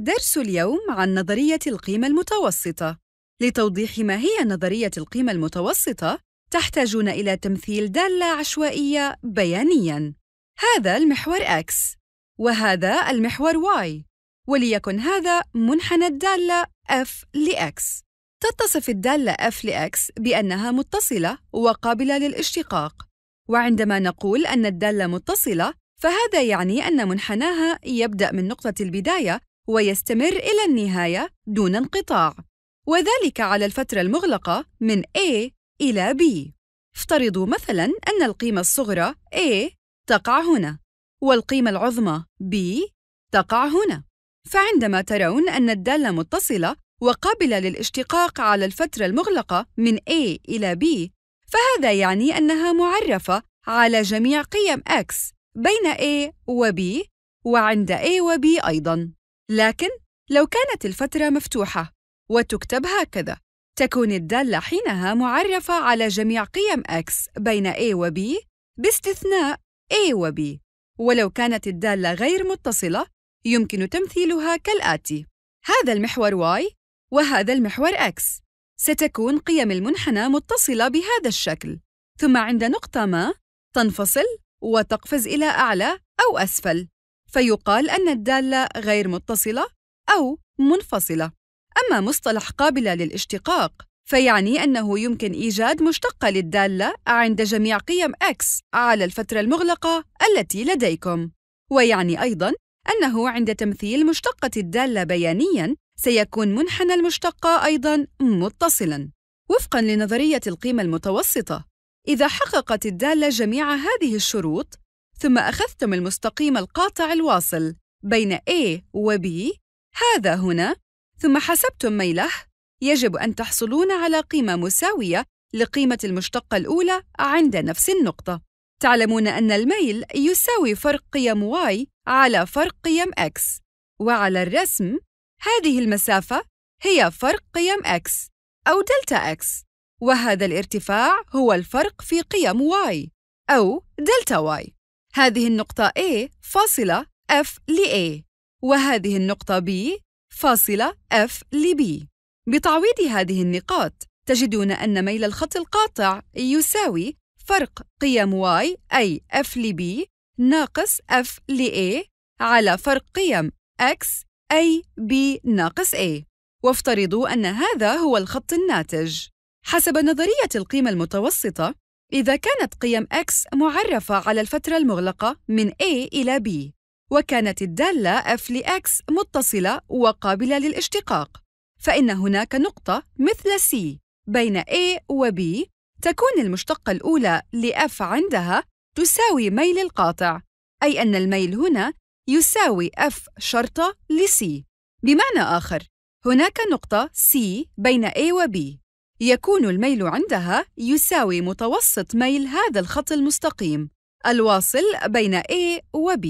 درس اليوم عن نظرية القيمة المتوسطة. لتوضيح ما هي نظرية القيمة المتوسطة، تحتاجون إلى تمثيل دالة عشوائية بيانياً. هذا المحور X، وهذا المحور Y، وليكن هذا منحنى الدالة F لX. تتصف الدالة F لX بأنها متصلة وقابلة للاشتقاق، وعندما نقول أن الدالة متصلة، فهذا يعني أن منحناها يبدأ من نقطة البداية ويستمر إلى النهاية دون انقطاع وذلك على الفترة المغلقة من A إلى B افترضوا مثلاً أن القيمة الصغرى A تقع هنا والقيمة العظمى B تقع هنا فعندما ترون أن الدالة متصلة وقابلة للاشتقاق على الفترة المغلقة من A إلى B فهذا يعني أنها معرفة على جميع قيم X بين A و B وعند A و B أيضاً لكن لو كانت الفترة مفتوحة وتكتب هكذا تكون الدالة حينها معرفة على جميع قيم x بين a و b باستثناء a و b ولو كانت الدالة غير متصلة يمكن تمثيلها كالآتي هذا المحور y وهذا المحور x ستكون قيم المنحنى متصلة بهذا الشكل ثم عند نقطة ما تنفصل وتقفز إلى أعلى أو أسفل فيقال أن الدالة غير متصلة أو منفصلة أما مصطلح قابلة للاشتقاق فيعني أنه يمكن إيجاد مشتقة للدالة عند جميع قيم x على الفترة المغلقة التي لديكم ويعني أيضاً أنه عند تمثيل مشتقة الدالة بيانياً سيكون منحنى المشتقة أيضاً متصلاً وفقاً لنظرية القيمة المتوسطة إذا حققت الدالة جميع هذه الشروط ثم أخذتم المستقيم القاطع الواصل بين A و B هذا هنا ثم حسبتم ميله يجب أن تحصلون على قيمة مساوية لقيمة المشتقة الأولى عند نفس النقطة تعلمون أن الميل يساوي فرق قيم y على فرق قيم x وعلى الرسم هذه المسافة هي فرق قيم x أو دلتا x وهذا الارتفاع هو الفرق في قيم y أو دلتا y هذه النقطة A فاصلة F ل A وهذه النقطة B فاصلة F ل B بتعويض هذه النقاط تجدون أن ميل الخط القاطع يساوي فرق قيم y أي f ل b ناقص f ل a على فرق قيم x أي b ناقص a وافترضوا أن هذا هو الخط الناتج حسب نظرية القيمة المتوسطة إذا كانت قيم X معرفة على الفترة المغلقة من A إلى B، وكانت الدالة F لX X متصلة وقابلة للاشتقاق، فإن هناك نقطة مثل C بين A و B تكون المشتقة الأولى لـ F عندها تساوي ميل القاطع، أي أن الميل هنا يساوي F شرطة لـ C. بمعنى آخر، هناك نقطة C بين A و B يكون الميل عندها يساوي متوسط ميل هذا الخط المستقيم الواصل بين A و B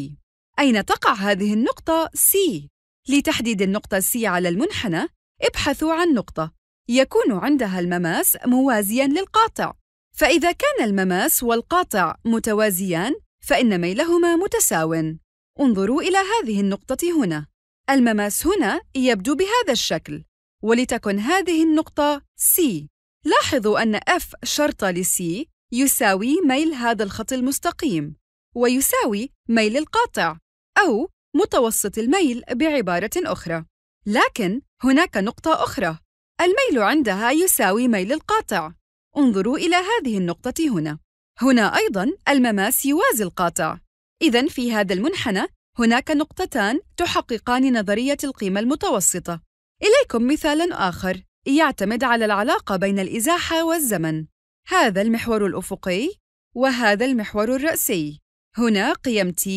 أين تقع هذه النقطة C؟ لتحديد النقطة C على المنحنى ابحثوا عن نقطة يكون عندها المماس موازياً للقاطع فإذا كان المماس والقاطع متوازيان فإن ميلهما متساو انظروا إلى هذه النقطة هنا المماس هنا يبدو بهذا الشكل ولتكن هذه النقطة C لاحظوا أن F شرطة C يساوي ميل هذا الخط المستقيم ويساوي ميل القاطع أو متوسط الميل بعبارة أخرى لكن هناك نقطة أخرى الميل عندها يساوي ميل القاطع انظروا إلى هذه النقطة هنا هنا أيضاً المماس يوازي القاطع إذا في هذا المنحنى هناك نقطتان تحققان نظرية القيمة المتوسطة إليكم مثال آخر يعتمد على العلاقة بين الإزاحة والزمن هذا المحور الأفقي وهذا المحور الرأسي هنا قيم T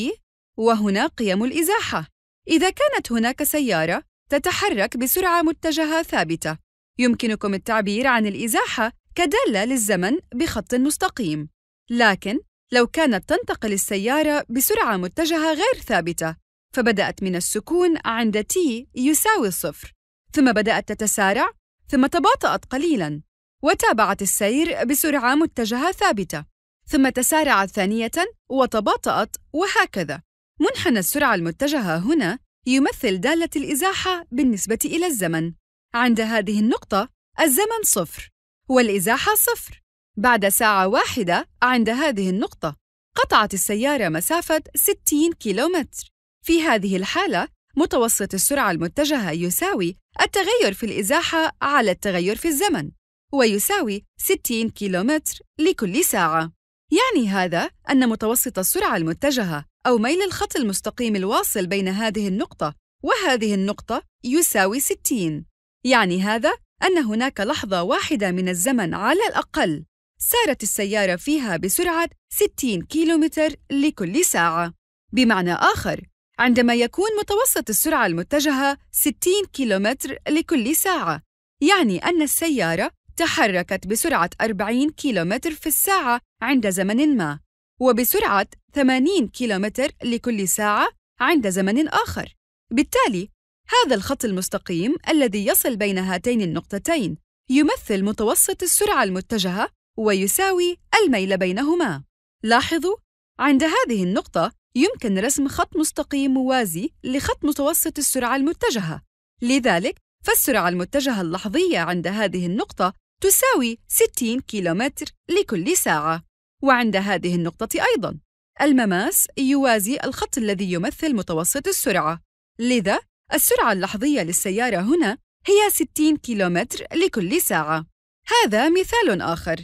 وهنا قيم الإزاحة إذا كانت هناك سيارة تتحرك بسرعة متجهة ثابتة يمكنكم التعبير عن الإزاحة كدالة للزمن بخط مستقيم لكن لو كانت تنتقل السيارة بسرعة متجهة غير ثابتة فبدأت من السكون عند T يساوي الصفر ثم بدأت تتسارع ثم تباطأت قليلا وتابعت السير بسرعة متجهة ثابتة ثم تسارعت ثانية وتباطأت وهكذا منحنى السرعة المتجهة هنا يمثل دالة الإزاحة بالنسبة إلى الزمن عند هذه النقطة الزمن صفر والإزاحة صفر بعد ساعة واحدة عند هذه النقطة قطعت السيارة مسافة 60 كيلومتر في هذه الحالة متوسط السرعة المتجهة يساوي التغير في الإزاحة على التغير في الزمن ويساوي 60 كيلومتر لكل ساعة يعني هذا أن متوسط السرعة المتجهة أو ميل الخط المستقيم الواصل بين هذه النقطة وهذه النقطة يساوي 60 يعني هذا أن هناك لحظة واحدة من الزمن على الأقل سارت السيارة فيها بسرعة 60 كيلومتر لكل ساعة بمعنى آخر عندما يكون متوسط السرعة المتجهة 60 كيلومتر لكل ساعة يعني أن السيارة تحركت بسرعة 40 كيلومتر في الساعة عند زمن ما وبسرعة 80 كيلومتر لكل ساعة عند زمن آخر بالتالي هذا الخط المستقيم الذي يصل بين هاتين النقطتين يمثل متوسط السرعة المتجهة ويساوي الميل بينهما لاحظوا عند هذه النقطة يمكن رسم خط مستقيم موازي لخط متوسط السرعة المتجهة لذلك فالسرعة المتجهة اللحظية عند هذه النقطة تساوي 60 كيلومتر لكل ساعة وعند هذه النقطة أيضاً المماس يوازي الخط الذي يمثل متوسط السرعة لذا السرعة اللحظية للسيارة هنا هي 60 كيلومتر لكل ساعة هذا مثال آخر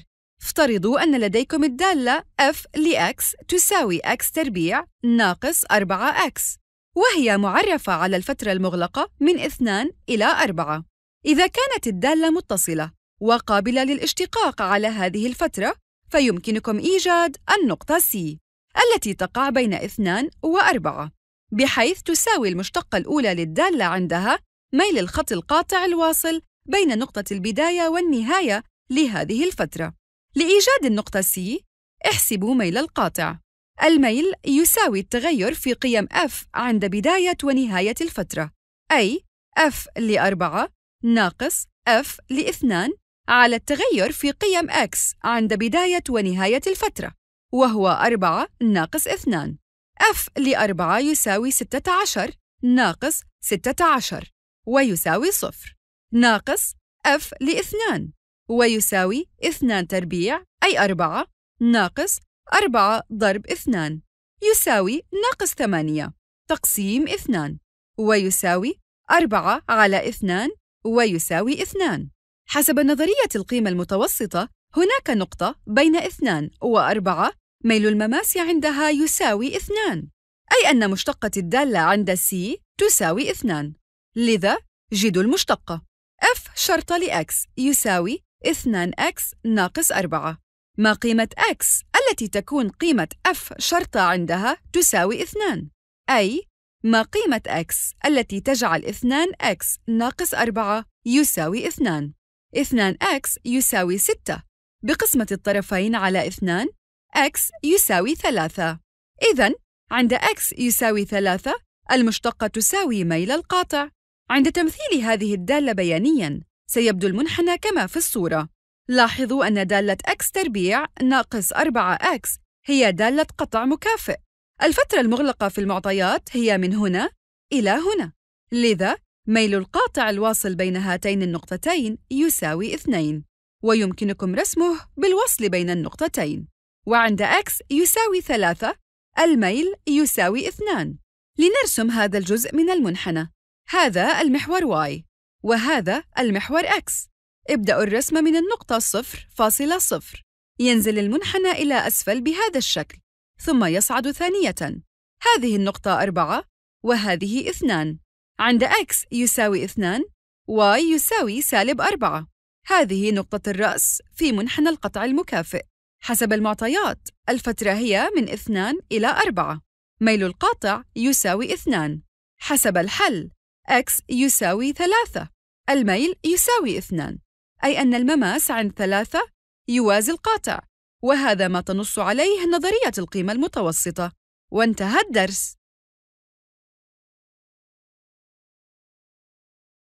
افترضوا أن لديكم الدالة f لx تساوي x تربيع ناقص 4x وهي معرفة على الفترة المغلقة من 2 إلى 4 إذا كانت الدالة متصلة وقابلة للاشتقاق على هذه الفترة فيمكنكم إيجاد النقطة C التي تقع بين 2 و 4 بحيث تساوي المشتقة الأولى للدالة عندها ميل الخط القاطع الواصل بين نقطة البداية والنهاية لهذه الفترة لإيجاد النقطة C احسبوا ميل القاطع الميل يساوي التغير في قيم F عند بداية ونهاية الفترة أي F لأربعة ناقص F لاثنان على التغير في قيم X عند بداية ونهاية الفترة وهو أربعة ناقص اثنان F لأربعة يساوي ستة عشر ناقص ستة عشر ويساوي صفر ناقص F لاثنان هو يساوي 2 تربيع أي 4 ناقص 4 ضرب 2 يساوي ناقص 8 تقسيم 2 هو يساوي 4 على 2 ويساوي 2 حسب نظرية القيمة المتوسطة هناك نقطة بين 2 و4 ميل المماس عندها يساوي 2 أي أن مشتقة الدالة عند C تساوي 2 لذا جد المشتقة F لـ X يساوي 2x ناقص 4 ما قيمة x التي تكون قيمة f شرطة عندها تساوي 2 أي ما قيمة x التي تجعل 2x ناقص 4 يساوي 2 2x يساوي 6 بقسمة الطرفين على 2 x يساوي 3 إذا عند x يساوي 3 المشتقة تساوي ميل القاطع عند تمثيل هذه الدالة بيانياً سيبدو المنحنى كما في الصورة لاحظوا أن دالة x تربيع ناقص 4x هي دالة قطع مكافئ الفترة المغلقة في المعطيات هي من هنا إلى هنا لذا ميل القاطع الواصل بين هاتين النقطتين يساوي 2 ويمكنكم رسمه بالوصل بين النقطتين وعند x يساوي 3 الميل يساوي 2. لنرسم هذا الجزء من المنحنى هذا المحور y وهذا المحور X ابدأوا الرسم من النقطة 0.0 ينزل المنحنى إلى أسفل بهذا الشكل ثم يصعد ثانية هذه النقطة أربعة وهذه اثنان عند x يساوي اثنان y يساوي سالب أربعة هذه نقطة الرأس في منحنى القطع المكافئ حسب المعطيات الفترة هي من اثنان إلى أربعة ميل القاطع يساوي اثنان حسب الحل x يساوي ثلاثة الميل يساوي اثنان أي أن المماس عند ثلاثة يوازي القاطع وهذا ما تنص عليه نظرية القيمة المتوسطة وانتهى الدرس